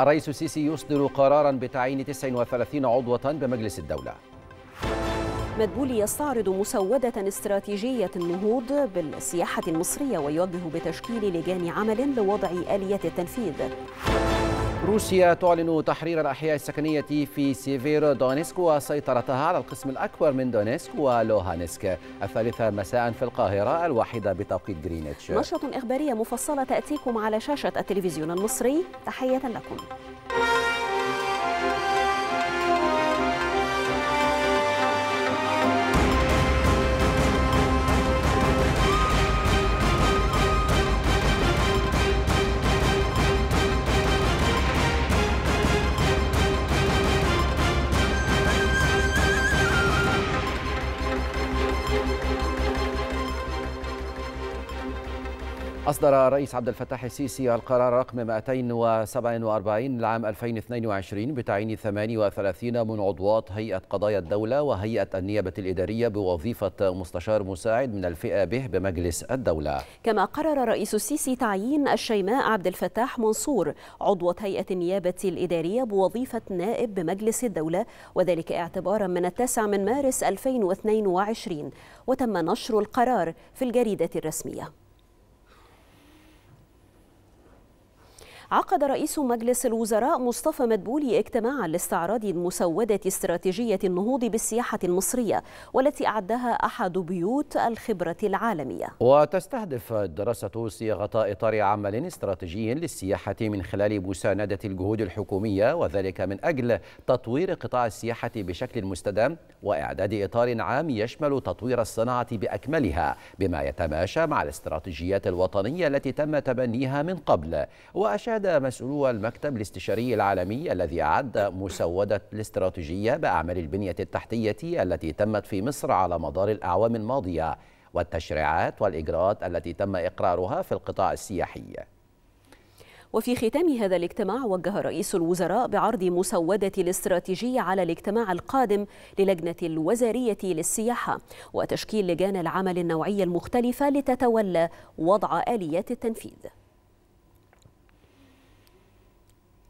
الرئيس السيسي يصدر قرارا بتعيين 39 عضوا بمجلس الدولة مدبولي يستعرض مسودة استراتيجية النهوض بالسياحة المصرية ويوجه بتشكيل لجان عمل لوضع آلية التنفيذ روسيا تعلن تحرير الأحياء السكنية في سيفير دونيسك وسيطرتها على القسم الأكبر من دونيسك ولوهانسك الثالثة مساء في القاهرة الواحدة بتوقيت غرينتش نشرة إخبارية مفصلة تأتيكم على شاشة التلفزيون المصري تحية لكم أصدر الرئيس عبد الفتاح السيسي القرار رقم 247 لعام 2022 بتعيين 38 من عضوات هيئة قضايا الدولة وهيئة النيابة الإدارية بوظيفة مستشار مساعد من الفئة به بمجلس الدولة كما قرر الرئيس السيسي تعيين الشيماء عبد الفتاح منصور عضوة هيئة النيابة الإدارية بوظيفة نائب بمجلس الدولة وذلك اعتبارا من التاسع من مارس 2022 وتم نشر القرار في الجريدة الرسمية عقد رئيس مجلس الوزراء مصطفى مدبولي اجتماعا لاستعراض مسودة استراتيجية النهوض بالسياحة المصرية والتي أعدها أحد بيوت الخبرة العالمية وتستهدف الدراسة صياغة إطار عمل استراتيجي للسياحة من خلال مساندة الجهود الحكومية وذلك من أجل تطوير قطاع السياحة بشكل مستدام وإعداد إطار عام يشمل تطوير الصناعة بأكملها بما يتماشى مع الاستراتيجيات الوطنية التي تم تبنيها من قبل وأشاد أكد مسؤولو المكتب الاستشاري العالمي الذي أعد مسودة الاستراتيجية بأعمال البنية التحتية التي تمت في مصر على مدار الأعوام الماضية والتشريعات والإجراءات التي تم إقرارها في القطاع السياحي وفي ختام هذا الاجتماع وجه رئيس الوزراء بعرض مسودة الاستراتيجية على الاجتماع القادم للجنة الوزارية للسياحة وتشكيل لجان العمل النوعية المختلفة لتتولى وضع آليات التنفيذ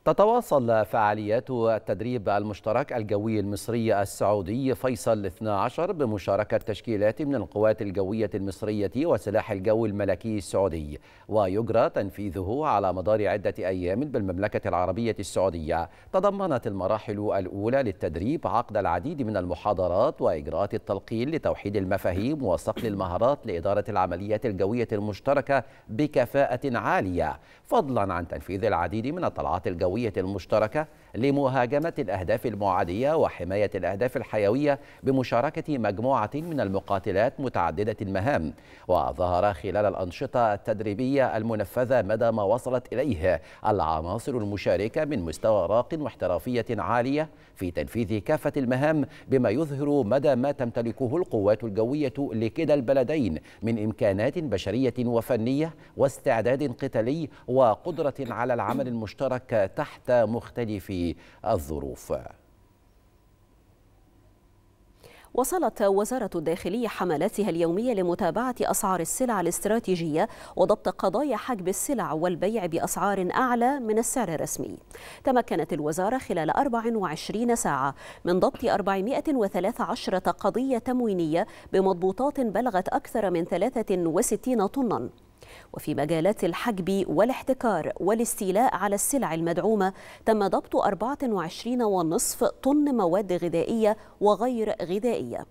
تتواصل فعاليات التدريب المشترك الجوي المصري السعودي فيصل 12 بمشاركة تشكيلات من القوات الجوية المصرية وسلاح الجو الملكي السعودي ويجرى تنفيذه على مدار عدة أيام بالمملكة العربية السعودية تضمنت المراحل الأولى للتدريب عقد العديد من المحاضرات وإجراءات التلقين لتوحيد المفاهيم وصقل المهارات لإدارة العمليات الجوية المشتركة بكفاءة عالية فضلا عن تنفيذ العديد من الطلعات الجوية الجوية المشتركة لمهاجمة الأهداف المعادية وحماية الأهداف الحيوية بمشاركة مجموعة من المقاتلات متعددة المهام وظهر خلال الأنشطة التدريبية المنفذة مدى ما وصلت إليه العناصر المشاركة من مستوى راق واحترافية عالية في تنفيذ كافة المهام بما يظهر مدى ما تمتلكه القوات الجوية لكلا البلدين من إمكانات بشرية وفنية واستعداد قتالي وقدرة على العمل المشترك تحت تحت مختلف الظروف وصلت وزارة الداخلية حملاتها اليومية لمتابعة أسعار السلع الاستراتيجية وضبط قضايا حجب السلع والبيع بأسعار أعلى من السعر الرسمي تمكنت الوزارة خلال 24 ساعة من ضبط 413 قضية تموينية بمضبوطات بلغت أكثر من 63 طناً وفي مجالات الحجب والاحتكار والاستيلاء على السلع المدعومة تم ضبط 24.5 طن مواد غذائية وغير غذائية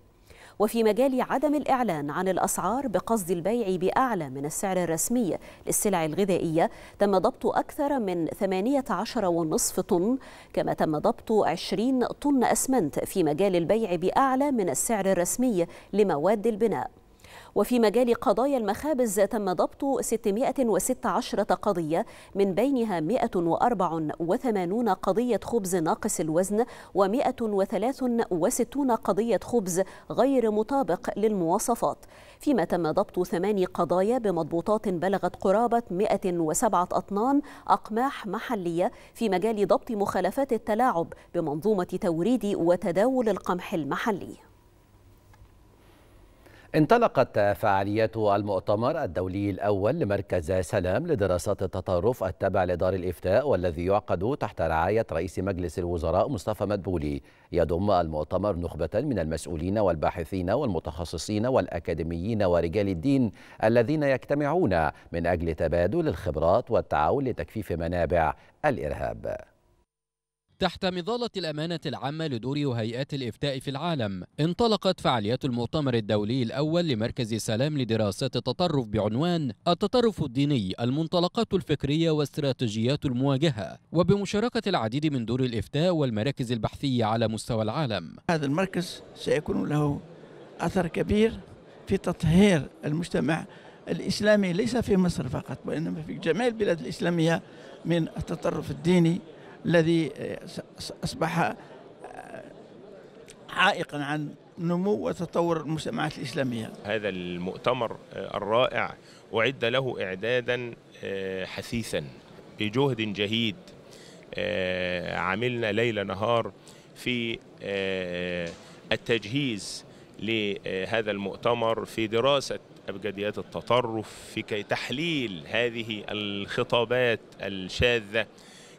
وفي مجال عدم الإعلان عن الأسعار بقصد البيع بأعلى من السعر الرسمي للسلع الغذائية تم ضبط أكثر من 18.5 طن كما تم ضبط 20 طن أسمنت في مجال البيع بأعلى من السعر الرسمي لمواد البناء وفي مجال قضايا المخابز تم ضبط 616 قضية من بينها 184 قضية خبز ناقص الوزن و163 قضية خبز غير مطابق للمواصفات فيما تم ضبط ثماني قضايا بمضبوطات بلغت قرابة 107 أطنان أقماح محلية في مجال ضبط مخالفات التلاعب بمنظومة توريد وتداول القمح المحلي انطلقت فعاليات المؤتمر الدولي الأول لمركز سلام لدراسات التطرف التابع لدار الإفتاء والذي يعقد تحت رعاية رئيس مجلس الوزراء مصطفى مدبولي يضم المؤتمر نخبة من المسؤولين والباحثين والمتخصصين والأكاديميين ورجال الدين الذين يجتمعون من أجل تبادل الخبرات والتعاون لتكفيف منابع الإرهاب تحت مظلة الأمانة العامة لدور وهيئات الإفتاء في العالم انطلقت فعاليات المؤتمر الدولي الأول لمركز سلام لدراسات التطرف بعنوان التطرف الديني المنطلقات الفكرية واستراتيجيات المواجهة وبمشاركة العديد من دور الإفتاء والمراكز البحثية على مستوى العالم هذا المركز سيكون له أثر كبير في تطهير المجتمع الإسلامي ليس في مصر فقط وإنما في جميع البلاد الإسلامية من التطرف الديني الذي آه، أصبح آه، عائقا عن نمو وتطور المجتمعات الإسلامية هذا المؤتمر آه، الرائع أعد له إعدادا حثيثا بجهد جهيد عملنا ليل نهار في التجهيز لهذا المؤتمر في دراسة أبجديات التطرف في كي تحليل هذه الخطابات الشاذة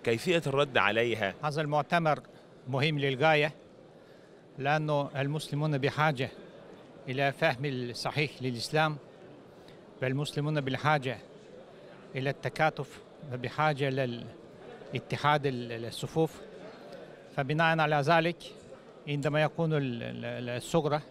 كيفية الرد عليها؟ هذا المؤتمر مهم للغاية لأنه المسلمون بحاجة إلى فهم الصحيح للإسلام والمسلمون بالحاجة إلى التكاتف وبحاجة للاتحاد الصفوف فبناء على ذلك عندما يكون الصغرى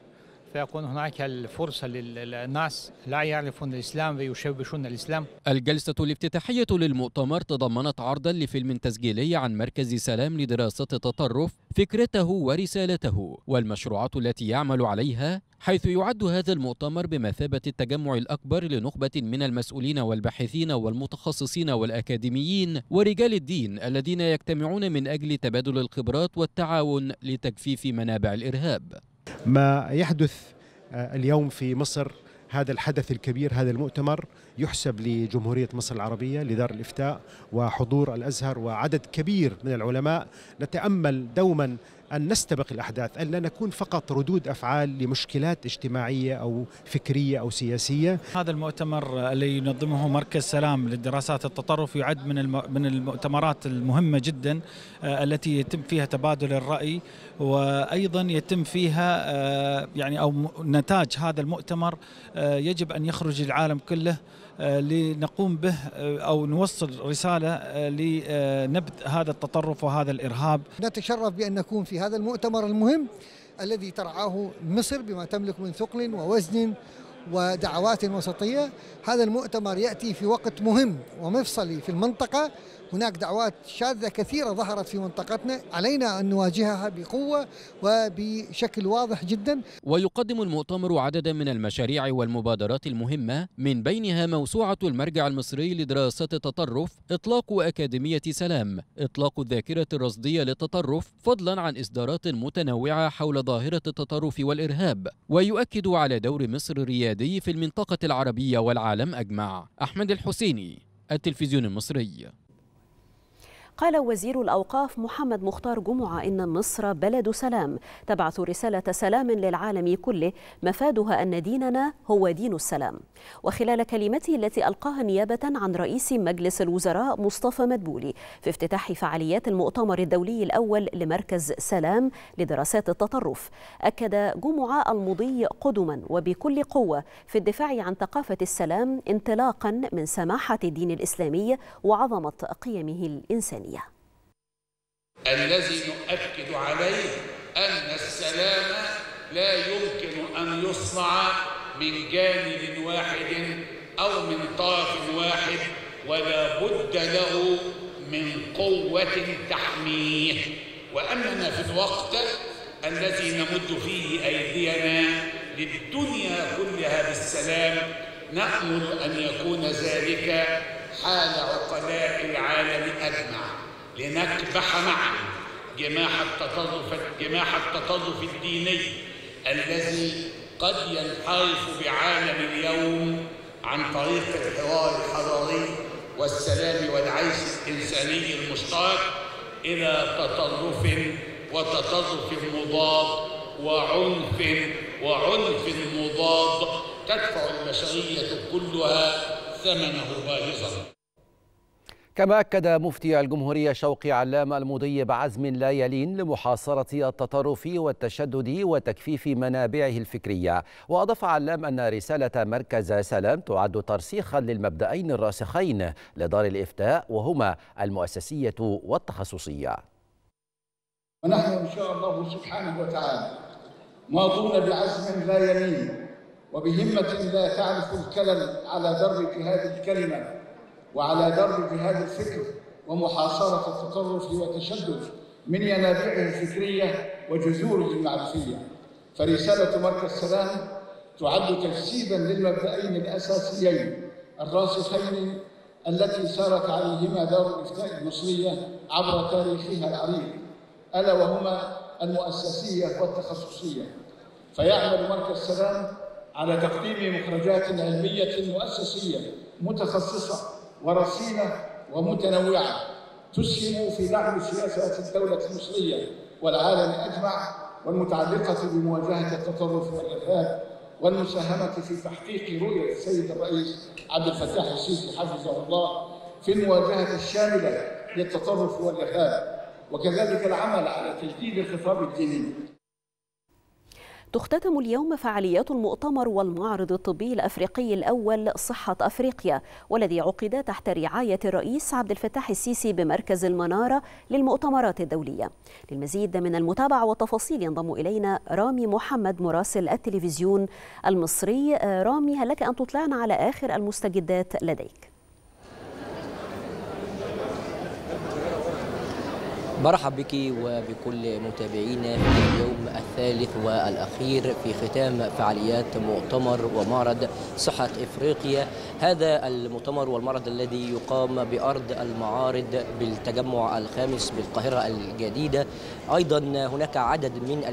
فيكون هناك الفرصة للناس لا يعرفون الإسلام ويشوشون الإسلام الجلسة الافتتاحية للمؤتمر تضمنت عرضا لفيلم تسجيلي عن مركز سلام لدراسة التطرف فكرته ورسالته والمشروعات التي يعمل عليها حيث يعد هذا المؤتمر بمثابة التجمع الأكبر لنخبة من المسؤولين والباحثين والمتخصصين والأكاديميين ورجال الدين الذين يجتمعون من أجل تبادل الخبرات والتعاون لتجفيف منابع الإرهاب ما يحدث آه، اليوم في مصر هذا الحدث الكبير هذا المؤتمر يحسب لجمهورية مصر العربية لدار الإفتاء وحضور الأزهر وعدد كبير من العلماء نتأمل دوما أن نستبق الأحداث أن لا نكون فقط ردود أفعال لمشكلات اجتماعية أو فكرية أو سياسية هذا المؤتمر الذي ينظمه مركز سلام للدراسات التطرف يعد من من المؤتمرات المهمة جدا آه، التي يتم فيها تبادل الرأي وأيضا يتم فيها آه، يعني أو نتاج هذا المؤتمر آه، يجب أن يخرج العالم كله آه، لنقوم به آه، أو نوصل رسالة آه، لنبذ هذا التطرف وهذا الإرهاب نتشرف بأن نكون في هذا المؤتمر المهم الذي ترعاه مصر بما تملك من ثقل ووزن ودعوات وسطية هذا المؤتمر يأتي في وقت مهم ومفصلي في المنطقة هناك دعوات شاذة كثيرة ظهرت في منطقتنا علينا أن نواجهها بقوة وبشكل واضح جدا ويقدم المؤتمر عددا من المشاريع والمبادرات المهمة من بينها موسوعة المرجع المصري لدراسة التطرف إطلاق أكاديمية سلام إطلاق الذاكرة الرصدية للتطرف فضلا عن إصدارات متنوعة حول ظاهرة التطرف والإرهاب ويؤكد على دور مصر الريادي في المنطقة العربية والعالم أجمع أحمد الحسيني التلفزيون المصري قال وزير الأوقاف محمد مختار جمعة إن مصر بلد سلام تبعث رسالة سلام للعالم كله مفادها أن ديننا هو دين السلام وخلال كلمته التي ألقاها نيابة عن رئيس مجلس الوزراء مصطفى مدبولي في افتتاح فعاليات المؤتمر الدولي الأول لمركز سلام لدراسات التطرف أكد جمعة المضي قدما وبكل قوة في الدفاع عن ثقافة السلام انطلاقا من سماحة الدين الإسلامي وعظمة قيمه الإنسانية الإسلامية الذي نؤكد عليه أن السلام لا يمكن أن يصنع من جانب واحد أو من طرف واحد ولا بد له من قوة تحميه وأننا في الوقت الذي نمد فيه أيدينا للدنيا كلها بالسلام نأمل أن يكون ذلك حال عقلاء العالم أجمع لنكبح معا جماح التطرف جماح التطرف الديني الذي قد ينحرف بعالم اليوم عن طريق الحوار الحضاري والسلام والعيش الإنساني المشترك إلى تطرف وتطرف مضاد وعنف وعنف مضاد تدفع البشرية كلها ثمنه باهظا كما أكد مفتي الجمهورية شوقي علام المضي بعزم لا يلين لمحاصرة التطرف والتشدد وتكفيف منابعه الفكرية وأضاف علام أن رسالة مركز سلام تعد ترسيخا للمبدأين الراسخين لدار الإفتاء وهما المؤسسية والتخصصية ونحن إن شاء الله سبحانه وتعالى ماضون بعزم لا يلين وبهمة لا تعرف الكلل على درب هذه الكلمة وعلى درب جهاد الفكر ومحاصرة التطرف والتشدد من ينابيعه الفكرية وجذوره المعرفية فرسالة مركز سلام تعد تجسيدا للمبدئين الأساسيين الراسخين التي سارت عليهما دار الإفتاء المصرية عبر تاريخها العريق ألا وهما المؤسسية والتخصصية فيعمل مركز سلام على تقديم مخرجات علمية مؤسسية متخصصة ورصينة ومتنوعة تسهم في دعم سياسات الدولة المصرية والعالم أجمع والمتعلقة بمواجهة التطرف والإرهاب والمساهمة في تحقيق رؤية السيد الرئيس عبد الفتاح السيسي حفظه الله في المواجهة الشاملة للتطرف والإرهاب وكذلك العمل على تجديد الخطاب الديني تختتم اليوم فعاليات المؤتمر والمعرض الطبي الأفريقي الأول صحة أفريقيا والذي عقد تحت رعاية الرئيس عبد الفتاح السيسي بمركز المنارة للمؤتمرات الدولية للمزيد من المتابعة والتفاصيل ينضم إلينا رامي محمد مراسل التلفزيون المصري آه، رامي هل لك أن تطلعنا على آخر المستجدات لديك؟ مرحبا بك وبكل متابعينا في اليوم الثالث والأخير في ختام فعاليات مؤتمر ومعرض صحة إفريقيا هذا المؤتمر والمعرض الذي يقام بأرض المعارض بالتجمع الخامس بالقاهرة الجديدة أيضا هناك عدد من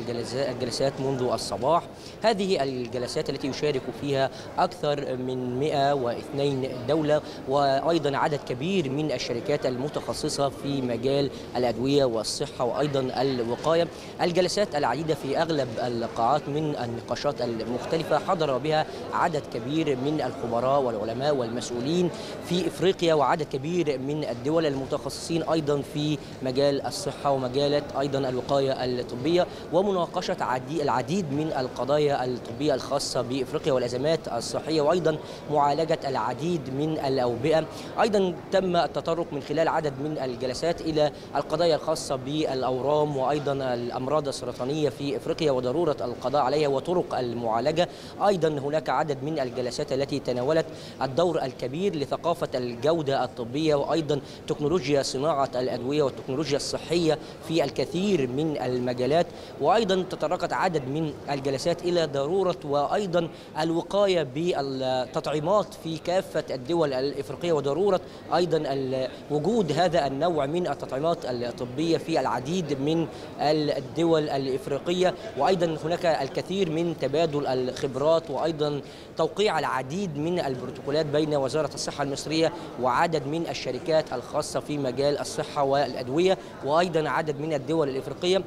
الجلسات منذ الصباح هذه الجلسات التي يشارك فيها أكثر من 102 دولة وأيضا عدد كبير من الشركات المتخصصة في مجال الأدوية والصحة وأيضا الوقاية الجلسات العديدة في أغلب القاعات من النقاشات المختلفة حضر بها عدد كبير من الخبراء والعلماء العلماء والمسؤولين في افريقيا وعدد كبير من الدول المتخصصين ايضا في مجال الصحه ومجالات ايضا الوقايه الطبيه ومناقشه العديد من القضايا الطبيه الخاصه بافريقيا والازمات الصحيه وايضا معالجه العديد من الاوبئه ايضا تم التطرق من خلال عدد من الجلسات الى القضايا الخاصه بالاورام وايضا الامراض السرطانيه في افريقيا وضروره القضاء عليها وطرق المعالجه ايضا هناك عدد من الجلسات التي تناولت الدور الكبير لثقافة الجودة الطبية وأيضا تكنولوجيا صناعة الأدوية والتكنولوجيا الصحية في الكثير من المجالات وأيضا تطرقت عدد من الجلسات إلى ضرورة وأيضا الوقاية بالتطعيمات في كافة الدول الإفريقية وضرورة أيضا وجود هذا النوع من التطعيمات الطبية في العديد من الدول الإفريقية وأيضا هناك الكثير من تبادل الخبرات وأيضا توقيع العديد من البروتوكولات التعاملات بين وزارة الصحة المصرية وعدد من الشركات الخاصة في مجال الصحة والأدوية وأيضا عدد من الدول الإفريقية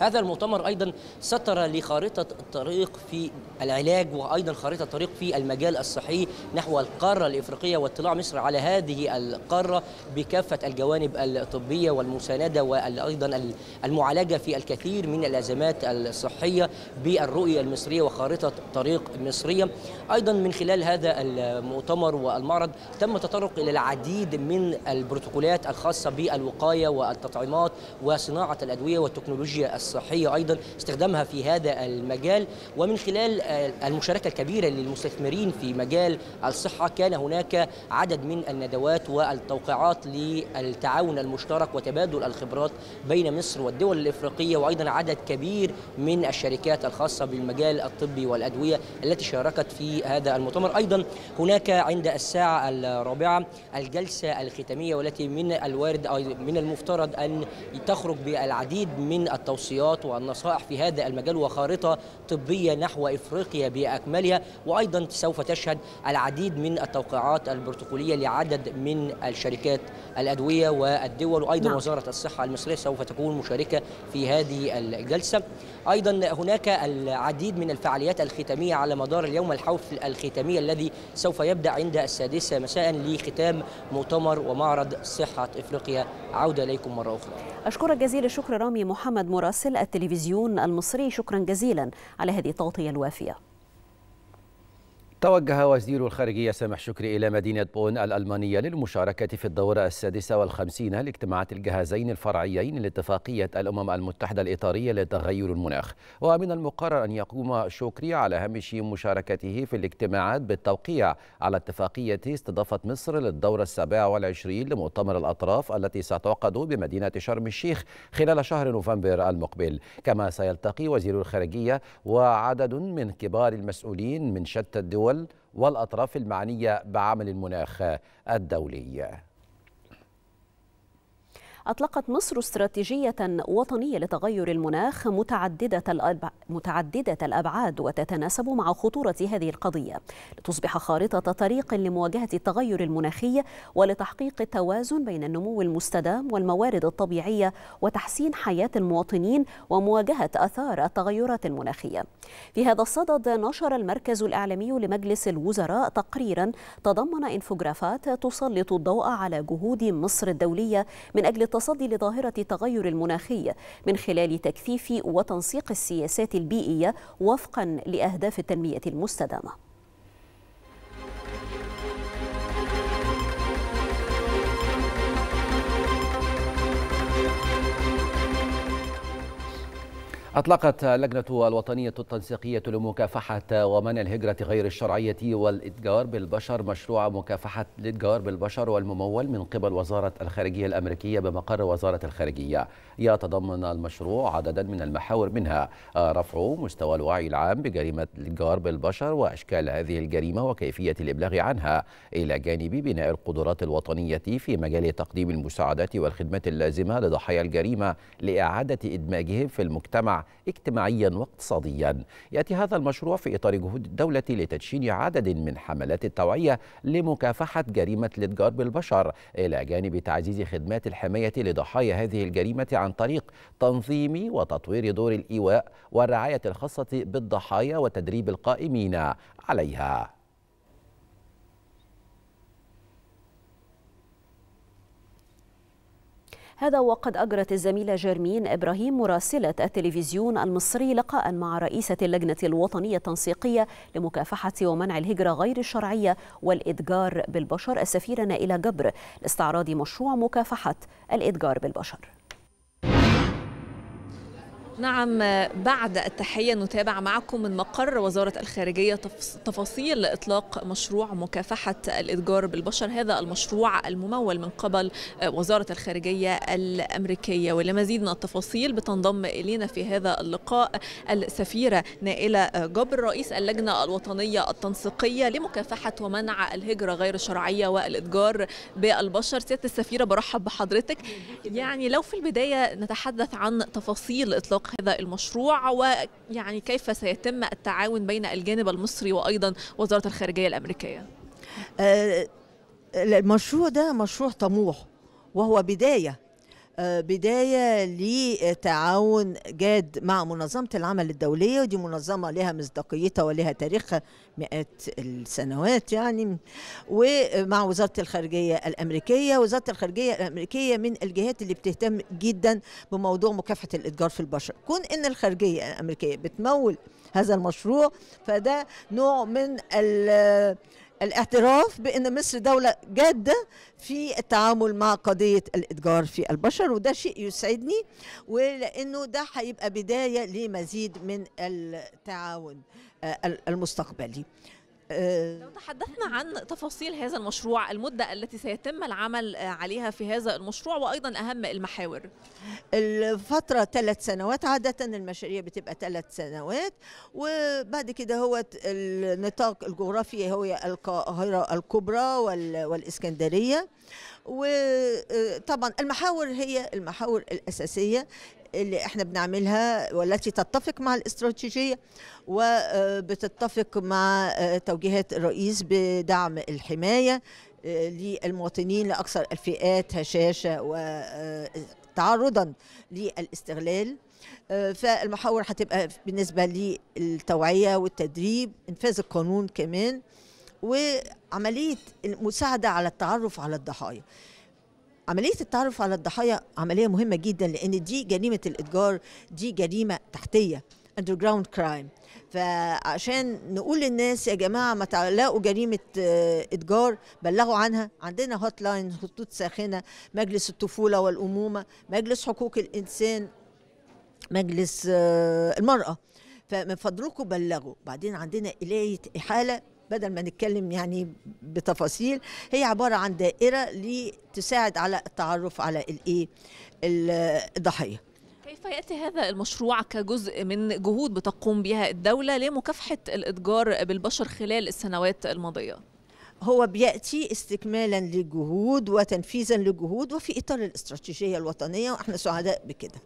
هذا المؤتمر أيضا ستر لخارطة الطريق في العلاج وأيضا خارطة الطريق في المجال الصحي نحو القارة الإفريقية واطلاع مصر على هذه القارة بكافة الجوانب الطبية والمساندة وأيضا المعالجة في الكثير من الأزمات الصحية بالرؤية المصرية وخارطة طريق مصرية أيضا من خلال هذا المؤتمر والمعرض تم التطرق إلى العديد من البروتوكولات الخاصة بالوقاية والتطعيمات وصناعة الأدوية والتكنولوجيا الصحية الصحية أيضا استخدامها في هذا المجال ومن خلال المشاركة الكبيرة للمستثمرين في مجال الصحة كان هناك عدد من الندوات والتوقيعات للتعاون المشترك وتبادل الخبرات بين مصر والدول الإفريقية وأيضا عدد كبير من الشركات الخاصة بالمجال الطبي والأدوية التي شاركت في هذا المؤتمر أيضا هناك عند الساعة الرابعة الجلسة الختامية والتي من الوارد من المفترض أن تخرج بالعديد من التوصيات التوصيات والنصائح في هذا المجال وخارطة طبية نحو إفريقيا بأكملها وأيضا سوف تشهد العديد من التوقيعات البروتوكولية لعدد من الشركات الأدوية والدول وأيضا نعم. وزارة الصحة المصرية سوف تكون مشاركة في هذه الجلسة أيضا هناك العديد من الفعاليات الختامية على مدار اليوم الحفل الختامي الذي سوف يبدأ عند السادسة مساء لختام مؤتمر ومعرض صحة إفريقيا عودة إليكم مرة أخرى أشكرك جزيل الشكر رامي محمد مراسل التلفزيون المصري شكرا جزيلا على هذه التغطية الوافية توجه وزير الخارجية سامح شكري إلى مدينة بون الألمانية للمشاركة في الدورة السادسة والخمسين لاجتماعات الجهازين الفرعيين لاتفاقية الأمم المتحدة الإطارية لتغير المناخ ومن المقرر أن يقوم شكري على هامش مشاركته في الاجتماعات بالتوقيع على اتفاقية استضافة مصر للدورة السابعة والعشرين لمؤتمر الأطراف التي ستعقد بمدينة شرم الشيخ خلال شهر نوفمبر المقبل كما سيلتقي وزير الخارجية وعدد من كبار المسؤولين من شتى الدول الدول والأطراف المعنية بعمل المناخ الدولي أطلقت مصر استراتيجية وطنية لتغير المناخ متعددة, الأب... متعددة الأبعاد وتتناسب مع خطورة هذه القضية لتصبح خارطة طريق لمواجهة التغير المناخي ولتحقيق التوازن بين النمو المستدام والموارد الطبيعية وتحسين حياة المواطنين ومواجهة أثار التغيرات المناخية في هذا الصدد نشر المركز الإعلامي لمجلس الوزراء تقريرا تضمن انفوجرافات تسلط الضوء على جهود مصر الدولية من أجل للتصدي لظاهرة التغير المناخي من خلال تكثيف وتنسيق السياسات البيئية وفقا لأهداف التنمية المستدامة أطلقت اللجنة الوطنية التنسيقية لمكافحة ومنع الهجرة غير الشرعية والإتجار بالبشر مشروع مكافحة الإتجار بالبشر والممول من قبل وزارة الخارجية الأمريكية بمقر وزارة الخارجية يتضمن المشروع عددا من المحاور منها رفع مستوى الوعي العام بجريمة الإتجار بالبشر وأشكال هذه الجريمة وكيفية الإبلاغ عنها إلى جانب بناء القدرات الوطنية في مجال تقديم المساعدات والخدمات اللازمة لضحايا الجريمة لإعادة إدماجهم في المجتمع اجتماعيا واقتصاديا يأتي هذا المشروع في إطار جهود الدولة لتدشين عدد من حملات التوعية لمكافحة جريمة الاتجار بالبشر إلى جانب تعزيز خدمات الحماية لضحايا هذه الجريمة عن طريق تنظيم وتطوير دور الإيواء والرعاية الخاصة بالضحايا وتدريب القائمين عليها هذا وقد أجرت الزميلة جرمين إبراهيم مراسلة التلفزيون المصري لقاء مع رئيسة اللجنة الوطنية التنسيقية لمكافحة ومنع الهجرة غير الشرعية والإتجار بالبشر السفيرة نائلة جبر لاستعراض مشروع مكافحة الإتجار بالبشر نعم بعد التحية نتابع معكم من مقر وزارة الخارجية تفاصيل إطلاق مشروع مكافحة الإتجار بالبشر هذا المشروع الممول من قبل آه، وزارة الخارجية الأمريكية ولمزيد من التفاصيل بتنضم إلينا في هذا اللقاء السفيرة نائلة آه، جبر رئيس اللجنة الوطنية التنسيقية لمكافحة ومنع الهجرة غير الشرعية والإتجار بالبشر سيادة السفيرة برحب بحضرتك يعني لو في البداية نتحدث عن تفاصيل إطلاق هذا المشروع ويعني كيف سيتم التعاون بين الجانب المصري وأيضا وزارة الخارجية الأمريكية آه، المشروع ده مشروع طموح وهو بداية بداية لتعاون جاد مع منظمة العمل الدولية ودي منظمة لها مصداقيتها ولها تاريخها مئات السنوات يعني ومع وزارة الخارجية الأمريكية وزارة الخارجية الأمريكية من الجهات اللي بتهتم جدا بموضوع مكافحة الإتجار في البشر كون إن الخارجية الأمريكية بتمول هذا المشروع فده نوع من ال الاعتراف بأن مصر دولة جادة في التعامل مع قضية الإتجار في البشر وده شيء يسعدني ولأنه ده هيبقى بداية لمزيد من التعاون آه، المستقبلي آه، لو تحدثنا عن تفاصيل هذا المشروع المدة التي سيتم العمل عليها في هذا المشروع وأيضا أهم المحاور الفترة ثلاث سنوات عادة المشاريع بتبقى ثلاث سنوات وبعد كده هو النطاق الجغرافي هو القاهرة الكبرى والإسكندرية وطبعا آه، المحاور هي المحاور الأساسية اللي احنا بنعملها والتي تتفق مع الاستراتيجيه وبتتفق مع آه، توجيهات الرئيس بدعم الحمايه آه، للمواطنين لاكثر الفئات هشاشه وتعرضا آه، للاستغلال فالمحاور هتبقى بالنسبه للتوعيه والتدريب انفاذ القانون كمان وعمليه المساعده على التعرف على الضحايا عملية التعرف على الضحايا عملية مهمة جدا لأن دي جريمة الإتجار دي جريمة تحتية underground crime فعشان نقول للناس يا جماعة ما تعلقوا جريمة آه، إتجار بلغوا عنها عندنا هوت لاين خطوط ساخنة مجلس الطفولة والأمومة مجلس حقوق الإنسان مجلس آه، المرأة فمن فضلكم بلغوا بعدين عندنا إلية إحالة بدل ما نتكلم يعني بتفاصيل هي عباره عن دائره لتساعد على التعرف على الايه الضحيه كيف ياتي هذا المشروع كجزء من جهود بتقوم بها الدوله لمكافحه الاتجار بالبشر خلال السنوات الماضيه هو بياتي استكمالا للجهود وتنفيذا للجهود وفي اطار الاستراتيجيه الوطنيه واحنا سعداء بكده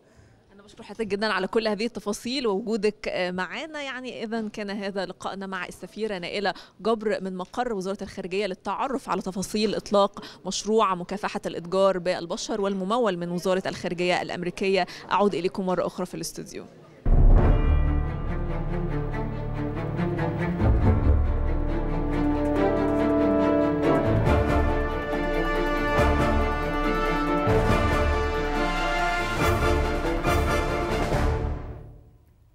بشكر حضرتك جدا على كل هذه التفاصيل ووجودك آه، معنا يعني اذا كان هذا لقائنا مع السفيره نائله جبر من مقر وزاره الخارجيه للتعرف على تفاصيل اطلاق مشروع مكافحه الاتجار بالبشر والممول من وزاره الخارجيه الامريكيه اعود اليكم مره اخرى في الاستوديو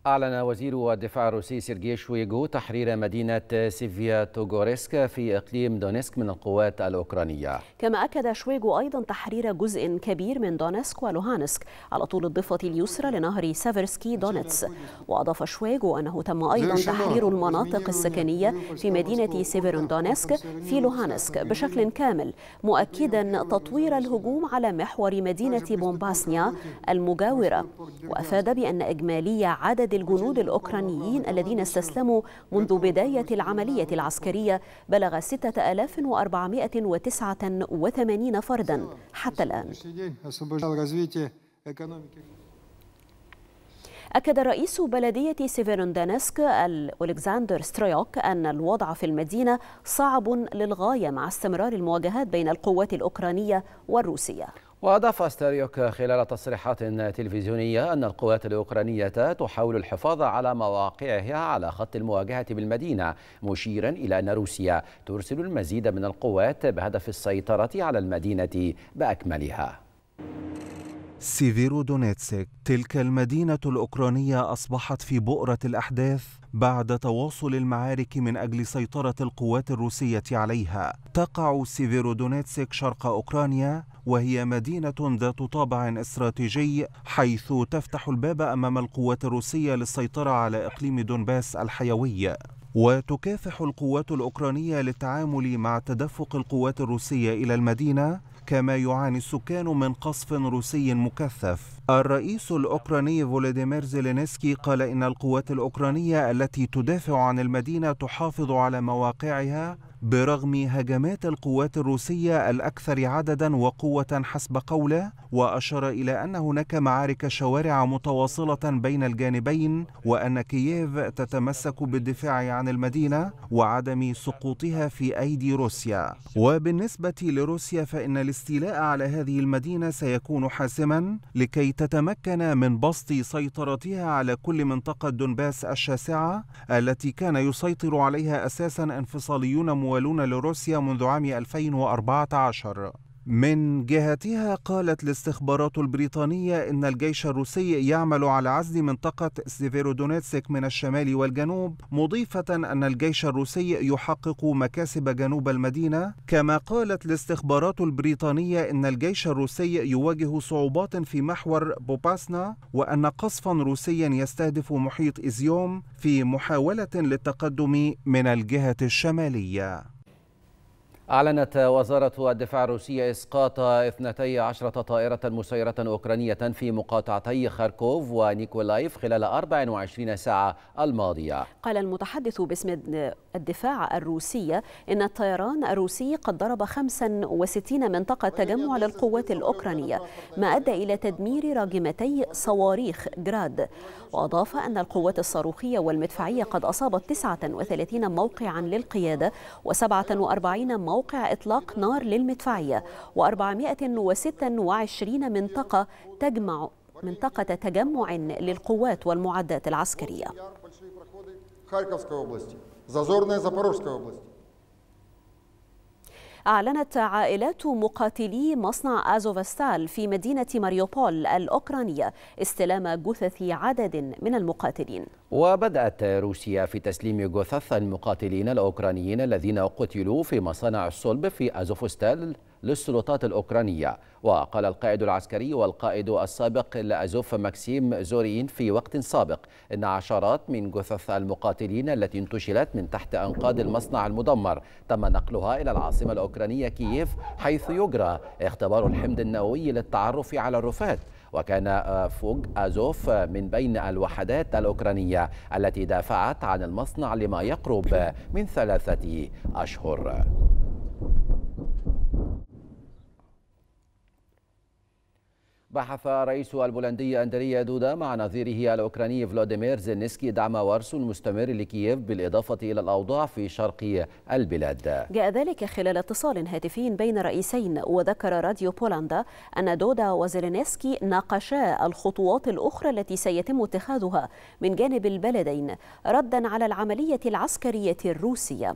أعلن وزير الدفاع الروسي سيرجي شويغو تحرير مدينة سيفيا توغوريسكا في إقليم دونيسك من القوات الأوكرانية كما أكد شويغو أيضا تحرير جزء كبير من دونيسك ولوهانسك على طول الضفة اليسرى لنهر سافرسكي دونيتس وأضاف شويغو أنه تم أيضا تحرير المناطق السكنية في مدينة سيفيرون دونيسك في لوهانسك بشكل كامل مؤكدا تطوير الهجوم على محور مدينة بومباسنيا المجاورة وأفاد بأن إجمالي عدد الجنود الأوكرانيين الذين استسلموا منذ بداية العملية العسكرية بلغ 6489 فردا حتى الآن أكد رئيس بلدية سيفيروندانسك الألكساندر ستريوك أن الوضع في المدينة صعب للغاية مع استمرار المواجهات بين القوات الأوكرانية والروسية وأضاف أستريوك خلال تصريحات تلفزيونية أن القوات الأوكرانية تحاول الحفاظ على مواقعها على خط المواجهة بالمدينة مشيرا إلى أن روسيا ترسل المزيد من القوات بهدف السيطرة على المدينة بأكملها سيفيرو دونيتسك تلك المدينة الأوكرانية أصبحت في بؤرة الأحداث بعد تواصل المعارك من أجل سيطرة القوات الروسية عليها تقع سيفيرو دونيتسك شرق أوكرانيا وهي مدينة ذات طابع استراتيجي حيث تفتح الباب أمام القوات الروسية للسيطرة على إقليم دونباس الحيوي وتكافح القوات الأوكرانية للتعامل مع تدفق القوات الروسية إلى المدينة كما يعاني السكان من قصف روسي مكثف الرئيس الأوكراني فولاديمير زيلينسكي قال إن القوات الأوكرانية التي تدافع عن المدينة تحافظ على مواقعها برغم هجمات القوات الروسية الأكثر عددا وقوة حسب قوله وأشار إلى أن هناك معارك شوارع متواصلة بين الجانبين وأن كييف تتمسك بالدفاع عن المدينة وعدم سقوطها في أيدي روسيا وبالنسبة لروسيا فإن الاستيلاء على هذه المدينة سيكون حاسما لكي تتمكن من بسط سيطرتها على كل منطقة دونباس الشاسعة التي كان يسيطر عليها أساسا انفصاليون موالون لروسيا منذ عام 2014 من جهتها قالت الاستخبارات البريطانية إن الجيش الروسي يعمل على عزل منطقة سيفيرودونيتسك من الشمال والجنوب مضيفة أن الجيش الروسي يحقق مكاسب جنوب المدينة كما قالت الاستخبارات البريطانية إن الجيش الروسي يواجه صعوبات في محور بوباسنا وأن قصفا روسيا يستهدف محيط إزيوم في محاولة للتقدم من الجهة الشمالية أعلنت وزارة الدفاع الروسية إسقاط 12 طائرة مسيرة أوكرانية في مقاطعتي خاركوف ونيكولايف خلال 24 ساعة الماضية قال المتحدث باسم الدفاع الروسية إن الطيران الروسي قد ضرب 65 منطقة تجمع للقوات الأوكرانية ما أدى إلى تدمير راجمتي صواريخ جراد وأضاف أن القوات الصاروخية والمدفعية قد أصابت 39 موقعا للقيادة و47 موقعا موقع إطلاق نار للمدفعية و426 منطقة تجمع منطقة تجمع للقوات والمعدات العسكرية أعلنت عائلات مقاتلي مصنع أزوفستال في مدينة ماريوبول الأوكرانية استلام جثث عدد من المقاتلين وبدأت روسيا في تسليم جثث المقاتلين الأوكرانيين الذين قتلوا في مصانع الصلب في أزوفستال للسلطات الأوكرانية وقال القائد العسكري والقائد السابق لأزوف ماكسيم زورين في وقت سابق إن عشرات من جثث المقاتلين التي انتشلت من تحت أنقاض المصنع المدمر تم نقلها إلى العاصمة الأوكرانية كييف حيث يجرى اختبار الحمض النووي للتعرف على الرفات وكان آه، فوج أزوف آه، من بين الوحدات الأوكرانية التي دافعت عن المصنع لما يقرب آه، من ثلاثة أشهر بحث رئيس البولندية أندريا دودا مع نظيره الأوكراني فلاديمير زينسكي دعم وارسو المستمر لكييف بالإضافة إلى الأوضاع في شرق البلاد جاء ذلك خلال اتصال هاتفي بين رئيسين وذكر راديو بولندا أن دودا وزيلينسكي ناقشا الخطوات الأخرى التي سيتم اتخاذها من جانب البلدين ردا على العملية العسكرية الروسية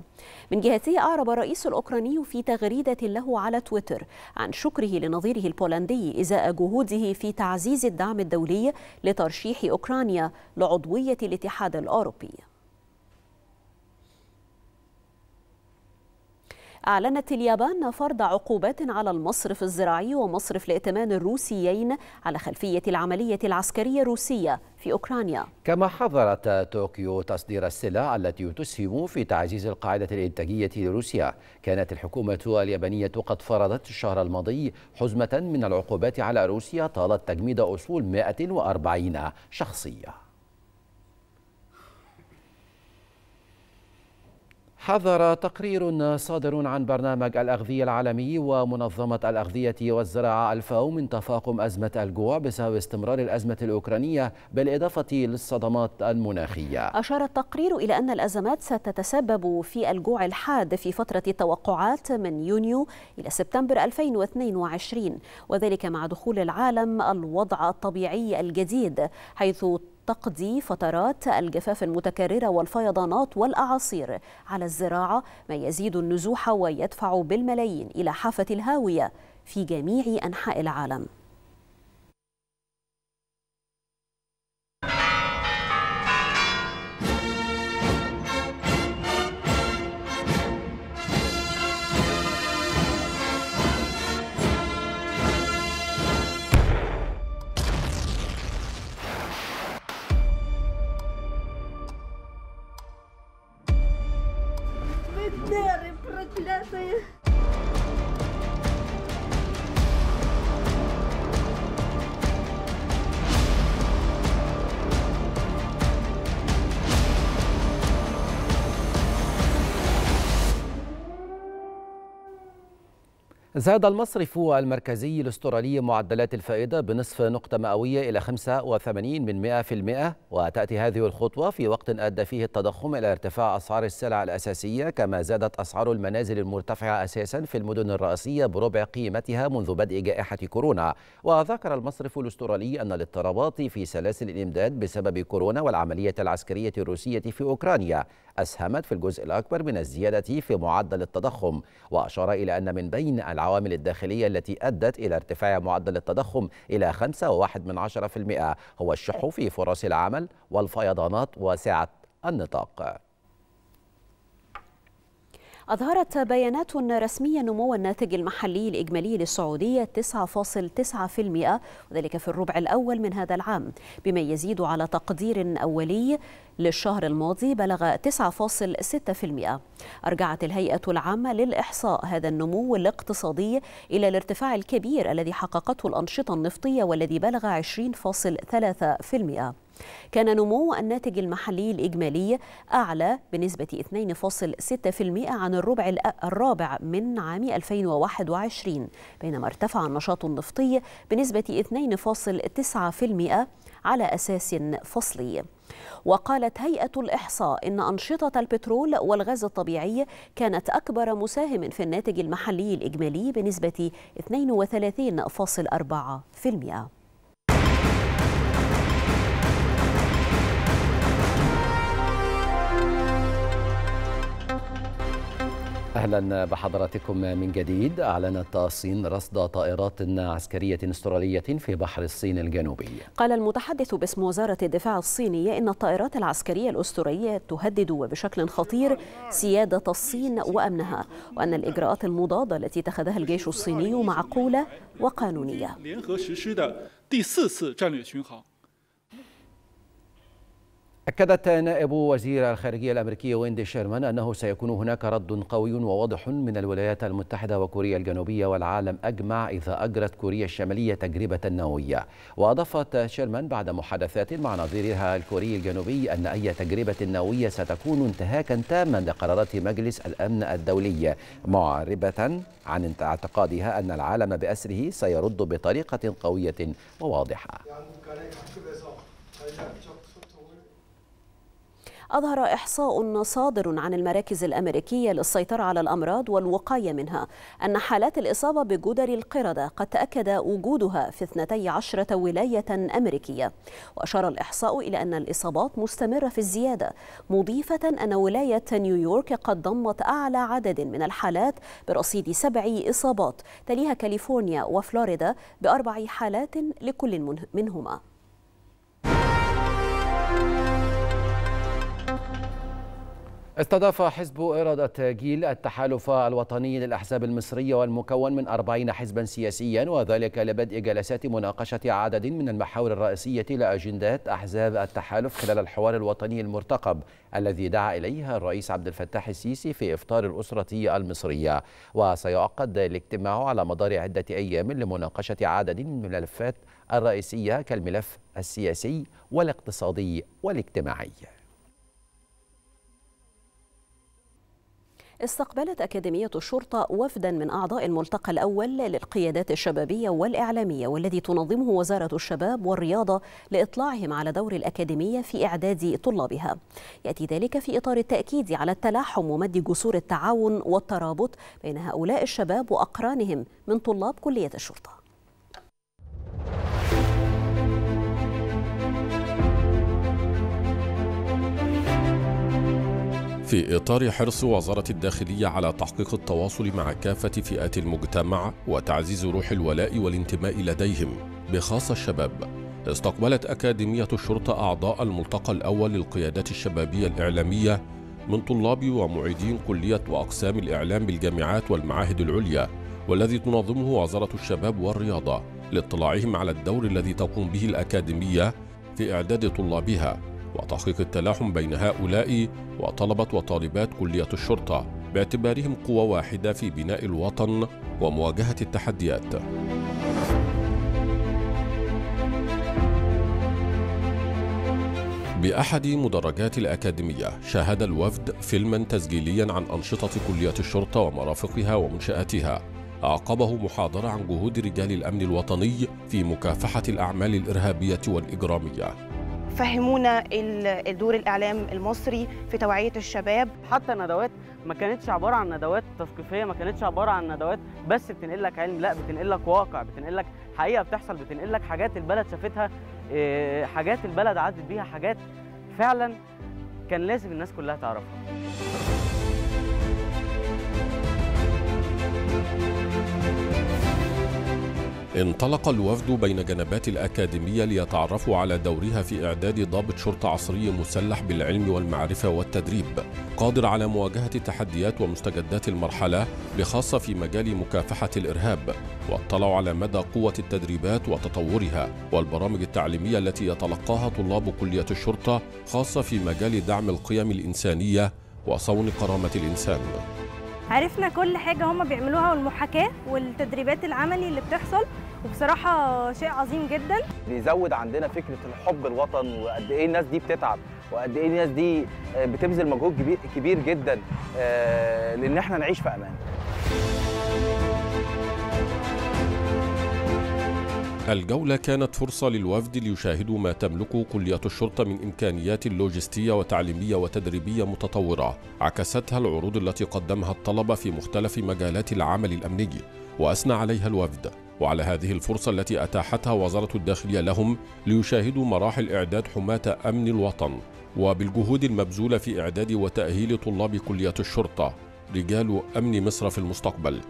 من جهته أعرب الرئيس الأوكراني في تغريدة له على تويتر عن شكره لنظيره البولندي إزاء جهود جهوده في تعزيز الدعم الدولي لترشيح أوكرانيا لعضوية الاتحاد الأوروبي أعلنت اليابان فرض عقوبات على المصرف الزراعي ومصرف الائتمان الروسيين على خلفية العملية العسكرية الروسية في أوكرانيا كما حظرت طوكيو تصدير السلع التي تسهم في تعزيز القاعدة الإنتاجية لروسيا كانت الحكومة اليابانية قد فرضت الشهر الماضي حزمة من العقوبات على روسيا طالت تجميد أصول 140 شخصية حذر تقرير صادر عن برنامج الأغذية العالمي ومنظمة الأغذية والزراعة الفاو من تفاقم أزمة الجوع بسبب استمرار الأزمة الأوكرانية بالإضافة للصدمات المناخية أشار التقرير إلى أن الأزمات ستتسبب في الجوع الحاد في فترة التوقعات من يونيو إلى سبتمبر 2022 وذلك مع دخول العالم الوضع الطبيعي الجديد حيث تقضي فترات الجفاف المتكررة والفيضانات والأعاصير على الزراعة ما يزيد النزوح ويدفع بالملايين إلى حافة الهاوية في جميع أنحاء العالم زاد المصرف المركزي الاسترالي معدلات الفائدة بنصف نقطة مئوية إلى 85 من 100 في المئة وتأتي هذه الخطوة في وقت أدى فيه التضخم إلى ارتفاع أسعار السلع الأساسية كما زادت أسعار المنازل المرتفعة أساسا في المدن الرئيسية بربع قيمتها منذ بدء جائحة كورونا وذكر المصرف الاسترالي أن الاضطرابات في سلاسل الإمداد بسبب كورونا والعملية العسكرية الروسية في أوكرانيا أسهمت في الجزء الأكبر من الزيادة في معدل التضخم وأشار إلى أن من بين العوامل الداخلية التي أدت إلى ارتفاع معدل التضخم إلى 5.1% هو الشح في فرص العمل والفيضانات واسعة النطاق أظهرت بيانات رسمية نمو الناتج المحلي الإجمالي للسعودية 9.9% وذلك في الربع الأول من هذا العام بما يزيد على تقدير أولي للشهر الماضي بلغ 9.6% أرجعت الهيئة العامة للإحصاء هذا النمو الاقتصادي إلى الارتفاع الكبير الذي حققته الأنشطة النفطية والذي بلغ 20.3% كان نمو الناتج المحلي الإجمالي أعلى بنسبة 2.6% عن الربع الرابع من عام 2021 بينما ارتفع النشاط النفطي بنسبة 2.9% على أساس فصلي وقالت هيئة الإحصاء إن أنشطة البترول والغاز الطبيعي كانت أكبر مساهم في الناتج المحلي الإجمالي بنسبة 32.4% اهلا بحضراتكم من جديد اعلنت الصين رصد طائرات عسكريه استراليه في بحر الصين الجنوبي قال المتحدث باسم وزاره الدفاع الصينيه ان الطائرات العسكريه الاستراليه تهدد بشكل خطير سياده الصين وامنها وان الاجراءات المضاده التي اتخذها الجيش الصيني معقوله وقانونيه أكدت نائب وزير الخارجية الأمريكية ويندي شيرمان أنه سيكون هناك رد قوي وواضح من الولايات المتحدة وكوريا الجنوبية والعالم أجمع إذا أجرت كوريا الشمالية تجربة نووية وأضافت شيرمان بعد محادثات مع نظيرها الكوري الجنوبي أن أي تجربة نووية ستكون انتهاكا تاما لقرارات مجلس الأمن الدولي معربة عن اعتقادها أن العالم بأسره سيرد بطريقة قوية وواضحة أظهر إحصاء صادر عن المراكز الأمريكية للسيطرة على الأمراض والوقاية منها أن حالات الإصابة بجدر القردة قد تأكد وجودها في 12 ولاية أمريكية وأشار الإحصاء إلى أن الإصابات مستمرة في الزيادة مضيفة أن ولاية نيويورك قد ضمت أعلى عدد من الحالات برصيد سبع إصابات تليها كاليفورنيا وفلوريدا بأربع حالات لكل منهما استضاف حزب إرادة جيل التحالف الوطني للأحزاب المصرية والمكون من أربعين حزبا سياسيا وذلك لبدء جلسات مناقشة عدد من المحاور الرئيسية لأجندات أحزاب التحالف خلال الحوار الوطني المرتقب الذي دعا إليه الرئيس عبد الفتاح السيسي في إفطار الأسرة المصرية وسيعقد الاجتماع على مدار عدة أيام لمناقشة عدد من الملفات الرئيسية كالملف السياسي والاقتصادي والاجتماعي استقبلت أكاديمية الشرطة وفدا من أعضاء الملتقى الأول للقيادات الشبابية والإعلامية والذي تنظمه وزارة الشباب والرياضة لإطلاعهم على دور الأكاديمية في إعداد طلابها يأتي ذلك في إطار التأكيد على التلاحم ومد جسور التعاون والترابط بين هؤلاء الشباب وأقرانهم من طلاب كلية الشرطة في إطار حرص وزارة الداخلية على تحقيق التواصل مع كافة فئات المجتمع وتعزيز روح الولاء والانتماء لديهم بخاصة الشباب استقبلت أكاديمية الشرطة أعضاء الملتقى الأول للقيادات الشبابية الإعلامية من طلاب ومعيدين كلية وأقسام الإعلام بالجامعات والمعاهد العليا والذي تنظمه وزارة الشباب والرياضة لاطلاعهم على الدور الذي تقوم به الأكاديمية في إعداد طلابها وتحقيق التلاحم بين هؤلاء وطلبة وطالبات كلية الشرطة باعتبارهم قوة واحدة في بناء الوطن ومواجهة التحديات. بأحد مدرجات الأكاديمية شاهد الوفد فيلما تسجيليا عن أنشطة كلية الشرطة ومرافقها ومنشآتها أعقبه محاضرة عن جهود رجال الأمن الوطني في مكافحة الأعمال الإرهابية والإجرامية فهمونا دور الاعلام المصري في توعيه الشباب حتى ندوات ما كانتش عباره عن ندوات تثقيفيه ما كانتش عباره عن ندوات بس بتنقل لك علم لا بتنقل لك واقع بتنقل لك حقيقه بتحصل بتنقل لك حاجات البلد شافتها آه، حاجات البلد عدت بيها حاجات فعلا كان لازم الناس كلها تعرفها انطلق الوفد بين جنبات الأكاديمية ليتعرفوا على دورها في إعداد ضابط شرطة عصري مسلح بالعلم والمعرفة والتدريب قادر على مواجهة التحديات ومستجدات المرحلة بخاصة في مجال مكافحة الإرهاب واطلعوا على مدى قوة التدريبات وتطورها والبرامج التعليمية التي يتلقاها طلاب كلية الشرطة خاصة في مجال دعم القيم الإنسانية وصون كرامة الإنسان عرفنا كل حاجه هم بيعملوها والمحاكاه والتدريبات العملي اللي بتحصل وبصراحه شيء عظيم جدا بيزود عندنا فكره الحب الوطن وقد ايه الناس دي بتتعب وقد ايه الناس دي آه، بتبذل مجهود كبير جدا آه، لان احنا نعيش في امان الجولة كانت فرصة للوفد ليشاهدوا ما تملكه كلية الشرطة من إمكانيات لوجستية وتعليمية وتدريبية متطورة عكستها العروض التي قدمها الطلبة في مختلف مجالات العمل الأمني وأثنى عليها الوفد وعلى هذه الفرصة التي أتاحتها وزارة الداخلية لهم ليشاهدوا مراحل إعداد حماة أمن الوطن وبالجهود المبذولة في إعداد وتأهيل طلاب كلية الشرطة رجال أمن مصر في المستقبل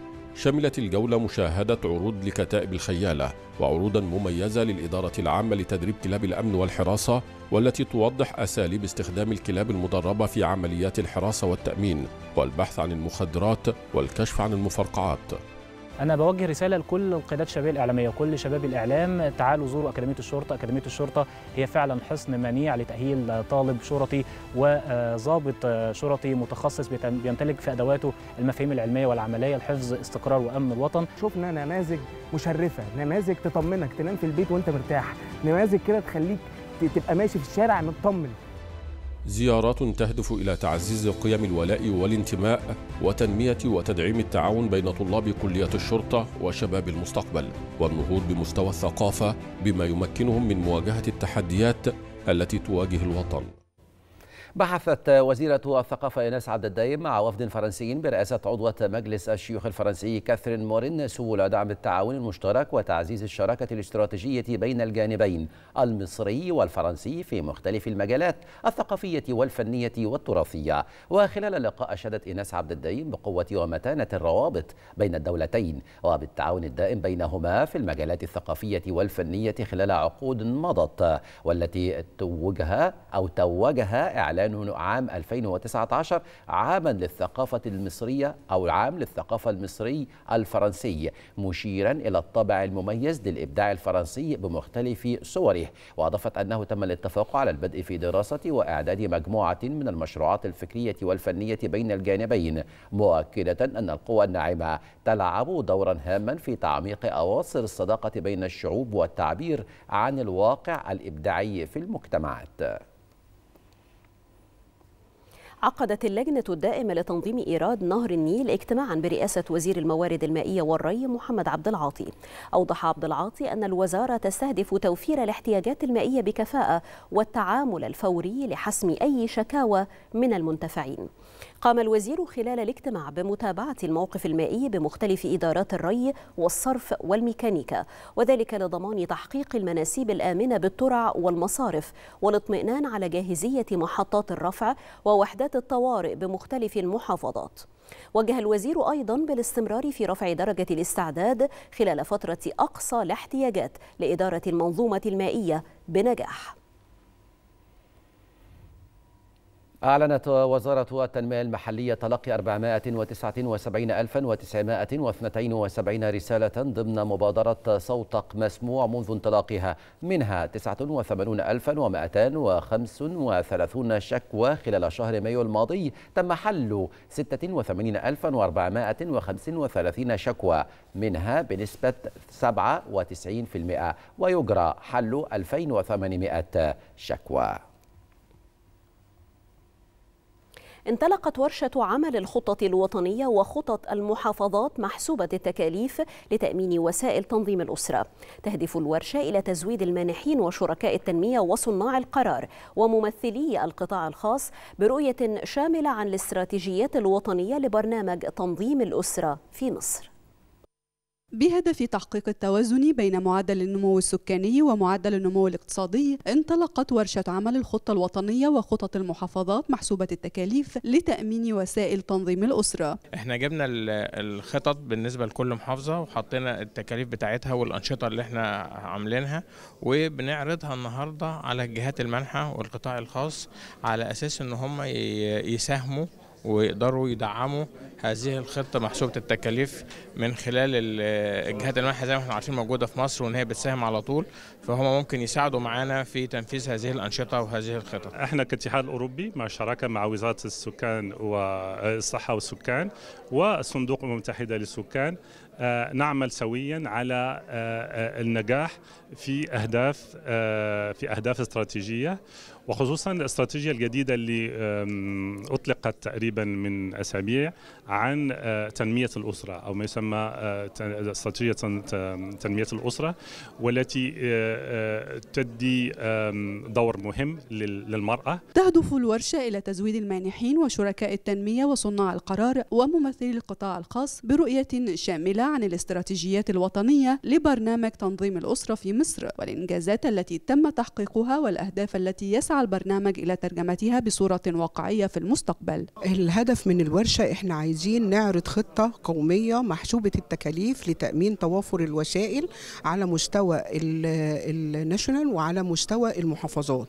شملت الجولة مشاهدة عروض لكتائب الخيالة وعروضا مميزة للإدارة العامة لتدريب كلاب الأمن والحراسة والتي توضح أساليب استخدام الكلاب المدربة في عمليات الحراسة والتأمين والبحث عن المخدرات والكشف عن المفرقعات انا بوجه رساله لكل القيادات الشبابيه الاعلاميه وكل شباب الاعلام تعالوا زوروا اكاديميه الشرطه اكاديميه الشرطه هي فعلا حصن منيع لتاهيل طالب شرطي وضابط شرطي متخصص بيمتلك في ادواته المفاهيم العلميه والعمليه لحفظ استقرار وامن الوطن شفنا نماذج مشرفه نماذج تطمنك تنام في البيت وانت مرتاح نماذج كده تخليك تبقى ماشي في الشارع مطمن زيارات تهدف إلى تعزيز قيم الولاء والانتماء وتنمية وتدعيم التعاون بين طلاب كلية الشرطة وشباب المستقبل والنهوض بمستوى الثقافة بما يمكنهم من مواجهة التحديات التي تواجه الوطن بحثت وزيرة الثقافة إيناس عبد الدايم مع وفد فرنسي برئاسة عضوة مجلس الشيوخ الفرنسي كاثرين مورين سبل دعم التعاون المشترك وتعزيز الشراكة الاستراتيجية بين الجانبين المصري والفرنسي في مختلف المجالات الثقافية والفنية والتراثية وخلال اللقاء أشادت إيناس عبد الدايم بقوة ومتانة الروابط بين الدولتين وبالتعاون الدائم بينهما في المجالات الثقافية والفنية خلال عقود مضت والتي توجها أو توجها إعلان إعلانه عام 2019 عاما للثقافة المصرية أو عام للثقافة المصري الفرنسي مشيرا إلى الطابع المميز للإبداع الفرنسي بمختلف صوره وأضافت أنه تم الاتفاق على البدء في دراسة وإعداد مجموعة من المشروعات الفكرية والفنية بين الجانبين مؤكدة أن القوى الناعمة تلعب دورا هاما في تعميق أواصر الصداقة بين الشعوب والتعبير عن الواقع الإبداعي في المجتمعات عقدت اللجنة الدائمة لتنظيم إيراد نهر النيل اجتماعا برئاسة وزير الموارد المائية والري محمد عبد العاطي. أوضح عبد العاطي أن الوزارة تستهدف توفير الاحتياجات المائية بكفاءة والتعامل الفوري لحسم أي شكاوى من المنتفعين. قام الوزير خلال الاجتماع بمتابعة الموقف المائي بمختلف إدارات الري والصرف والميكانيكا وذلك لضمان تحقيق المناسيب الآمنة بالترع والمصارف والاطمئنان على جاهزية محطات الرفع ووحدات الطوارئ بمختلف المحافظات وجه الوزير أيضا بالاستمرار في رفع درجة الاستعداد خلال فترة أقصى الاحتياجات لإدارة المنظومة المائية بنجاح أعلنت وزارة التنمية المحلية تلقي 479972 رسالة ضمن مبادرة صوتك مسموع منذ انطلاقها منها 89235 شكوى خلال شهر مايو الماضي تم حل 86435 شكوى منها بنسبة 97% ويجرى حل 2800 شكوى انطلقت ورشة عمل الخطط الوطنية وخطط المحافظات محسوبة التكاليف لتأمين وسائل تنظيم الأسرة تهدف الورشة إلى تزويد المانحين وشركاء التنمية وصناع القرار وممثلي القطاع الخاص برؤية شاملة عن الاستراتيجيات الوطنية لبرنامج تنظيم الأسرة في مصر بهدف تحقيق التوازن بين معدل النمو السكاني ومعدل النمو الاقتصادي انطلقت ورشة عمل الخطة الوطنية وخطط المحافظات محسوبة التكاليف لتأمين وسائل تنظيم الأسرة احنا جبنا الخطط بالنسبة لكل محافظة وحطينا التكاليف بتاعتها والأنشطة اللي احنا عاملينها وبنعرضها النهاردة على الجهات المنحة والقطاع الخاص على أساس ان هم يساهموا ويقدروا يدعموا هذه الخطه محسوبه التكاليف من خلال الجهات المانحه زي ما احنا عارفين موجوده في مصر وان هي بتساهم على طول فهم ممكن يساعدوا معانا في تنفيذ هذه الانشطه وهذه الخطط. احنا كاتحاد الاوروبي مع شراكه مع وزاره السكان والصحه والسكان والصندوق الامم المتحده للسكان آه، نعمل سويا على آه، آه، النجاح في اهداف في اهداف استراتيجيه وخصوصا الاستراتيجيه الجديده اللي اطلقت تقريبا من اسابيع عن آه، تنميه الاسره او ما يسمى آه، استراتيجيه تنميه الاسره والتي آه، تدي دور مهم للمراه. تهدف الورشه الى تزويد المانحين وشركاء التنميه وصناع القرار وممثلي القطاع الخاص برؤيه شامله عن الاستراتيجيات الوطنيه لبرنامج تنظيم الاسره في مصر والانجازات التي تم تحقيقها والاهداف التي يسعى البرنامج إلى ترجمتها بصورة واقعية في المستقبل الهدف من الورشة إحنا عايزين نعرض خطة قومية محسوبة التكاليف لتأمين توافر الوسائل على مستوى الناشونال وعلى مستوى المحافظات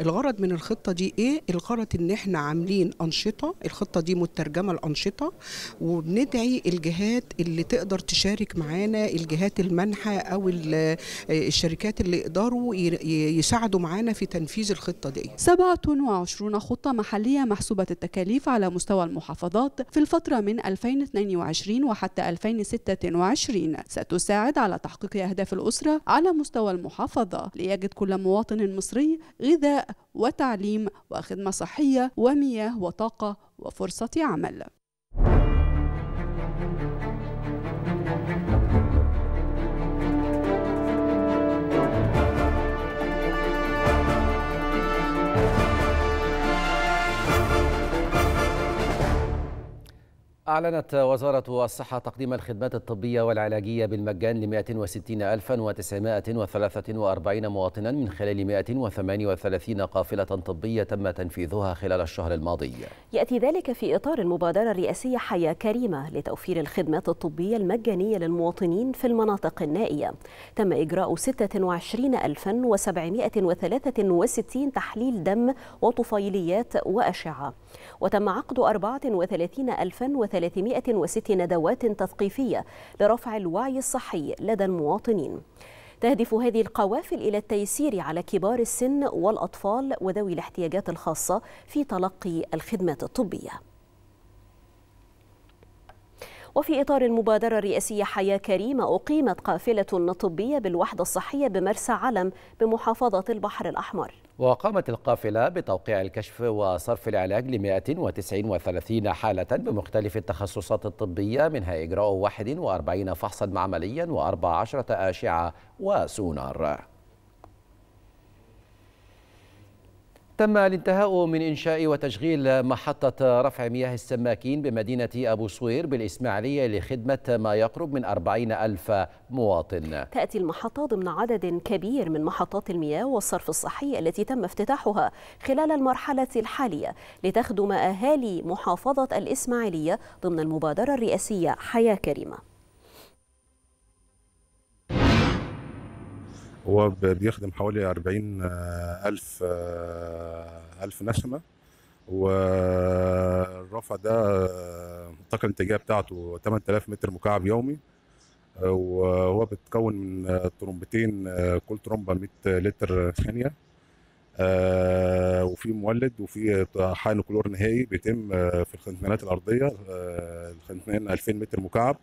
الغرض من الخطة دي إيه؟ الغرض إن إحنا عاملين أنشطة الخطة دي مترجمة الأنشطة وبندعي الجهات اللي تقدر تشارك معانا الجهات المنحة أو الشركات اللي يقدروا يساعدوا معانا في تنفيذ الخطة الاقتصادي 27 خطة محلية محسوبة التكاليف على مستوى المحافظات في الفترة من 2022 وحتى 2026 ستساعد على تحقيق أهداف الأسرة على مستوى المحافظة ليجد كل مواطن مصري غذاء وتعليم وخدمة صحية ومياه وطاقة وفرصة عمل أعلنت وزارة الصحة تقديم الخدمات الطبية والعلاجية بالمجان ل 160943 مواطنا من خلال 138 قافلة طبية تم تنفيذها خلال الشهر الماضي. يأتي ذلك في إطار المبادرة الرئاسية حياة كريمة لتوفير الخدمات الطبية المجانية للمواطنين في المناطق النائية. تم إجراء 26763 تحليل دم وطفيليات وأشعة. وتم عقد 34000 360 ندوات تثقيفية لرفع الوعي الصحي لدى المواطنين تهدف هذه القوافل إلى التيسير على كبار السن والأطفال وذوي الاحتياجات الخاصة في تلقي الخدمات الطبية وفي إطار المبادرة الرئاسية حياة كريمة أقيمت قافلة طبية بالوحدة الصحية بمرسى علم بمحافظة البحر الأحمر وقامت القافلة بتوقيع الكشف وصرف العلاج ل 139 حالة بمختلف التخصصات الطبية منها إجراء 41 فحصا معمليا و14 أشعة وسونار تم الانتهاء من إنشاء وتشغيل محطة رفع مياه السماكين بمدينة أبو صوير بالإسماعيلية لخدمة ما يقرب من 40 ألف مواطن تأتي المحطة ضمن عدد كبير من محطات المياه والصرف الصحي التي تم افتتاحها خلال المرحلة الحالية لتخدم أهالي محافظة الإسماعيلية ضمن المبادرة الرئاسية حياة كريمة هو بيخدم حوالي 40 آه، ألف آه، ألف نسمة والرفع ده الطاقة آه، الانتاجية بتاعته 8000 متر مكعب يومي وهو بيتكون من ترومبتين كل ترومبة 100 لتر ثانية وفي مولد وفي حقن كلور نهائي بيتم في الخنتنات الأرضية الخنتنان 2000 متر مكعب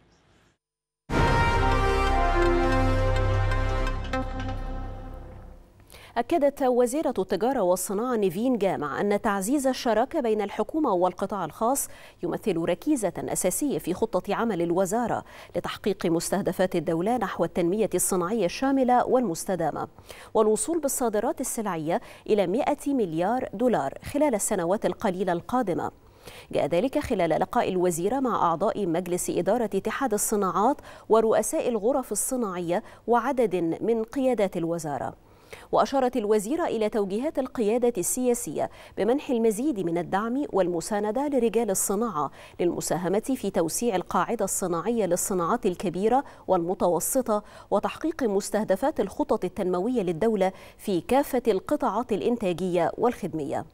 أكدت وزيرة التجارة والصناعة نيفين جامع أن تعزيز الشراكة بين الحكومة والقطاع الخاص يمثل ركيزة أساسية في خطة عمل الوزارة لتحقيق مستهدفات الدولة نحو التنمية الصناعية الشاملة والمستدامة والوصول بالصادرات السلعية إلى 100 مليار دولار خلال السنوات القليلة القادمة جاء ذلك خلال لقاء الوزيرة مع أعضاء مجلس إدارة اتحاد الصناعات ورؤساء الغرف الصناعية وعدد من قيادات الوزارة وأشارت الوزيرة إلى توجيهات القيادة السياسية بمنح المزيد من الدعم والمساندة لرجال الصناعة للمساهمة في توسيع القاعدة الصناعية للصناعات الكبيرة والمتوسطة وتحقيق مستهدفات الخطط التنموية للدولة في كافة القطاعات الإنتاجية والخدمية.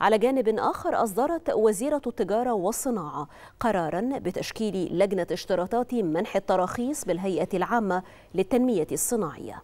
على جانب آخر أصدرت وزيرة التجارة والصناعة قرارا بتشكيل لجنة اشتراطات منح التراخيص بالهيئة العامة للتنمية الصناعية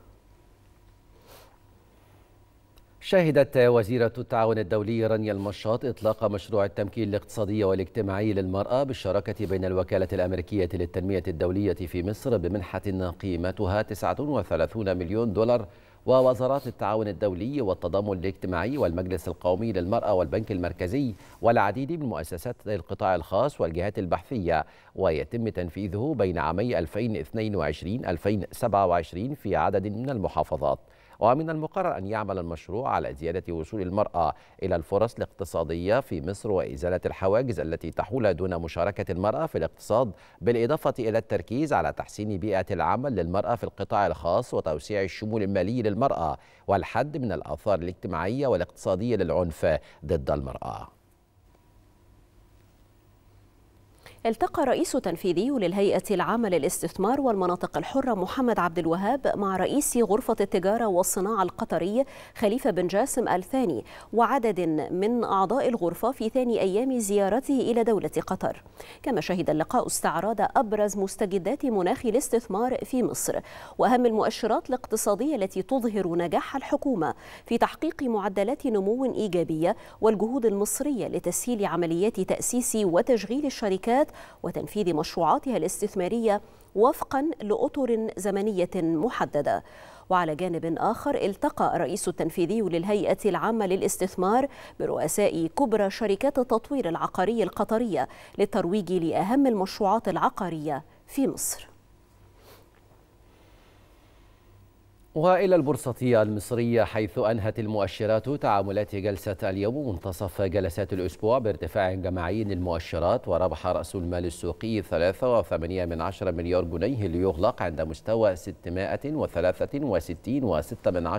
شهدت وزيرة التعاون الدولي رانيا المشاط إطلاق مشروع التمكين الاقتصادي والاجتماعي للمرأة بالشراكة بين الوكالة الأمريكية للتنمية الدولية في مصر بمنحة قيمتها 39 مليون دولار ووزارات التعاون الدولي والتضامن الاجتماعي والمجلس القومي للمرأة والبنك المركزي والعديد من مؤسسات القطاع الخاص والجهات البحثية ويتم تنفيذه بين عامي 2022-2027 في عدد من المحافظات ومن المقرر أن يعمل المشروع على زيادة وصول المرأة إلى الفرص الاقتصادية في مصر وإزالة الحواجز التي تحول دون مشاركة المرأة في الاقتصاد بالإضافة إلى التركيز على تحسين بيئة العمل للمرأة في القطاع الخاص وتوسيع الشمول المالي للمرأة والحد من الآثار الاجتماعية والاقتصادية للعنف ضد المرأة التقى رئيس تنفيذي للهيئة العامة للاستثمار والمناطق الحرة محمد عبد الوهاب مع رئيس غرفة التجارة والصناعة القطري خليفة بن جاسم الثاني وعدد من أعضاء الغرفة في ثاني أيام زيارته إلى دولة قطر كما شهد اللقاء استعراض أبرز مستجدات مناخ الاستثمار في مصر وأهم المؤشرات الاقتصادية التي تظهر نجاح الحكومة في تحقيق معدلات نمو إيجابية والجهود المصرية لتسهيل عمليات تأسيس وتشغيل الشركات الولايات وتنفيذ مشروعاتها الاستثمارية وفقا لأطر زمنية محددة وعلى جانب آخر التقى الرئيس التنفيذي للهيئة العامة للاستثمار برؤساء كبرى شركات التطوير العقاري القطرية للترويج لأهم المشروعات العقارية في مصر وإلى البورصة المصرية حيث أنهت المؤشرات تعاملات جلسة اليوم منتصف جلسات الأسبوع بارتفاع جماعي للمؤشرات وربح رأس المال السوقي 3.8 من مليار جنيه ليغلق عند مستوى 663.6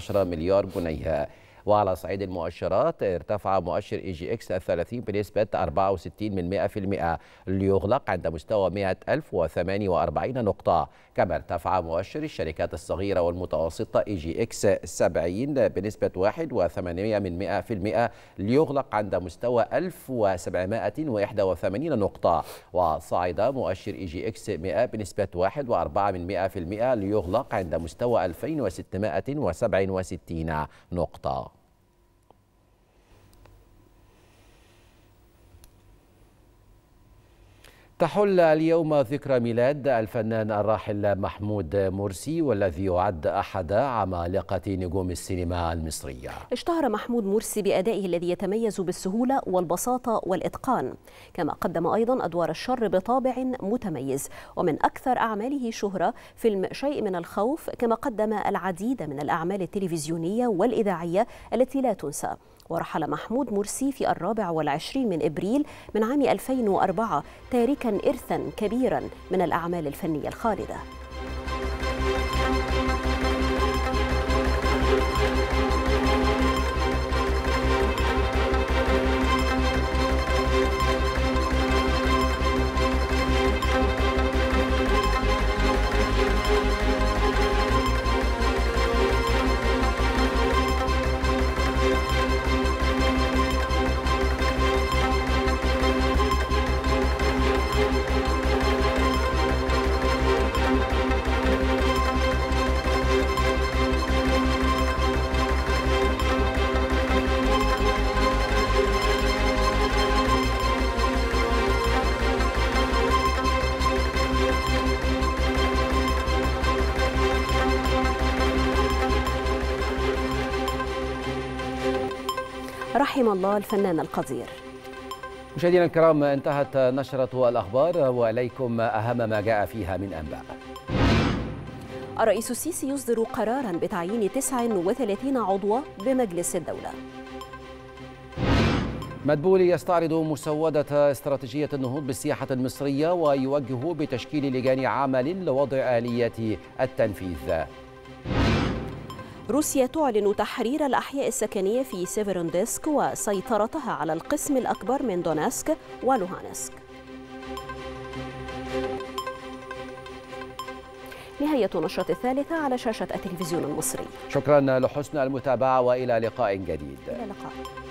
مليار جنيه وعلى صعيد المؤشرات ارتفع مؤشر اي جي اكس 30 بنسبة 64% ليغلق عند مستوى 100048 نقطة كما ارتفع مؤشر الشركات الصغيرة والمتوسطة اي جي اكس 70 بنسبة 1.8% ليغلق عند مستوى 1781 نقطة وصعد مؤشر اي جي اكس 100 بنسبة 1.4% ليغلق عند مستوى 2667 نقطة تحل اليوم ذكرى ميلاد الفنان الراحل محمود مرسي والذي يعد أحد عمالقة نجوم السينما المصرية اشتهر محمود مرسي بأدائه الذي يتميز بالسهولة والبساطة والإتقان كما قدم أيضا أدوار الشر بطابع متميز ومن أكثر أعماله شهرة فيلم شيء من الخوف كما قدم العديد من الأعمال التلفزيونية والإذاعية التي لا تنسى ورحل محمود مرسي في الرابع والعشرين من إبريل من عام 2004 تاركا إرثا كبيرا من الأعمال الفنية الخالدة الله الفنان القدير مشاهدينا الكرام انتهت نشرة الأخبار وإليكم أهم ما جاء فيها من أنباء الرئيس السيسي يصدر قرارا بتعيين 39 عضوا بمجلس الدولة مدبولي يستعرض مسودة استراتيجية النهوض بالسياحة المصرية ويوجه بتشكيل لجان عمل لوضع آلية التنفيذ روسيا تعلن تحرير الأحياء السكنية في سيفرونديسك وسيطرتها على القسم الأكبر من دوناسك ولوهانسك نهاية نشرة الثالثة على شاشة التلفزيون المصري شكرا لحسن المتابعة وإلى لقاء جديد إلى لقاء